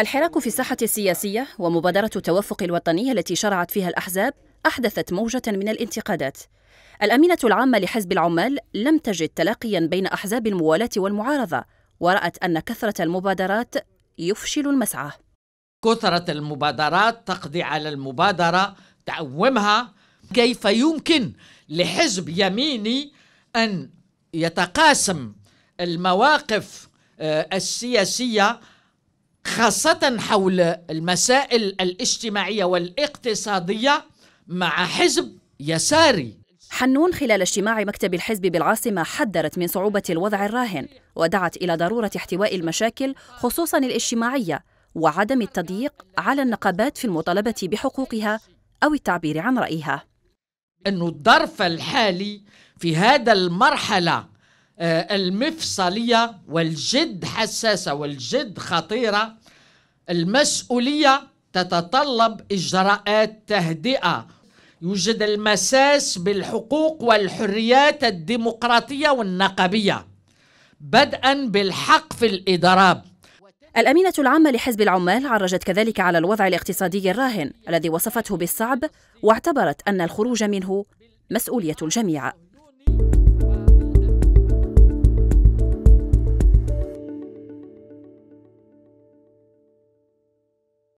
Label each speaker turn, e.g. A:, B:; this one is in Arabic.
A: الحراك في الساحة السياسية ومبادرة التوافق الوطني التي شرعت فيها الأحزاب أحدثت موجة من الانتقادات. الأمينة العامة لحزب العمال لم تجد تلاقيا بين أحزاب الموالاة والمعارضة، ورأت أن كثرة المبادرات يفشل المسعى.
B: كثرة المبادرات تقضي على المبادرة، تعومها، كيف يمكن لحزب يميني أن يتقاسم المواقف آه، السياسية خاصة حول المسائل الاجتماعية والاقتصادية
A: مع حزب يساري حنون خلال اجتماع مكتب الحزب بالعاصمة حذرت من صعوبة الوضع الراهن ودعت إلى ضرورة احتواء المشاكل خصوصا الاجتماعية وعدم التضييق على النقابات في المطالبة بحقوقها أو التعبير عن رأيها أنه الظرف الحالي في هذا
B: المرحلة آه، المفصلية والجد حساسة والجد خطيرة المسؤولية تتطلب إجراءات تهدئة يوجد المساس بالحقوق والحريات
A: الديمقراطية والنقبية بدءا بالحق في الإضراب الأمينة العامة لحزب العمال عرجت كذلك على الوضع الاقتصادي الراهن الذي وصفته بالصعب واعتبرت أن الخروج منه مسؤولية الجميع